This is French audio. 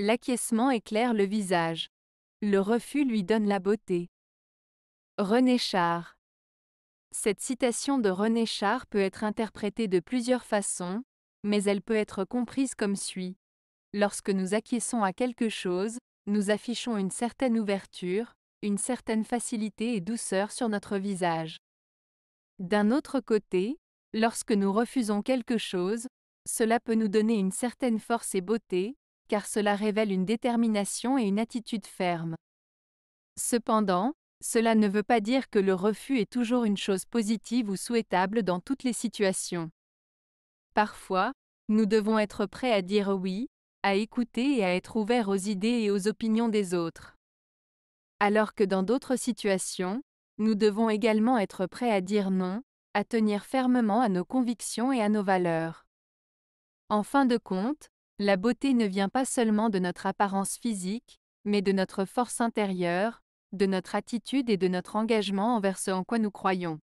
L'acquiescement éclaire le visage. Le refus lui donne la beauté. René Char. Cette citation de René Char peut être interprétée de plusieurs façons, mais elle peut être comprise comme suit. Lorsque nous acquiesçons à quelque chose, nous affichons une certaine ouverture, une certaine facilité et douceur sur notre visage. D'un autre côté, lorsque nous refusons quelque chose, cela peut nous donner une certaine force et beauté, car cela révèle une détermination et une attitude ferme. Cependant, cela ne veut pas dire que le refus est toujours une chose positive ou souhaitable dans toutes les situations. Parfois, nous devons être prêts à dire oui, à écouter et à être ouverts aux idées et aux opinions des autres. Alors que dans d'autres situations, nous devons également être prêts à dire non, à tenir fermement à nos convictions et à nos valeurs. En fin de compte, la beauté ne vient pas seulement de notre apparence physique, mais de notre force intérieure, de notre attitude et de notre engagement envers ce en quoi nous croyons.